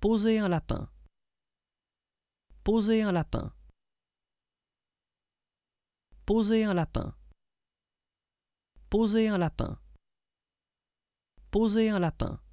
Poser un lapin. Poser un lapin. Poser un lapin. Poser un lapin. Poser un lapin.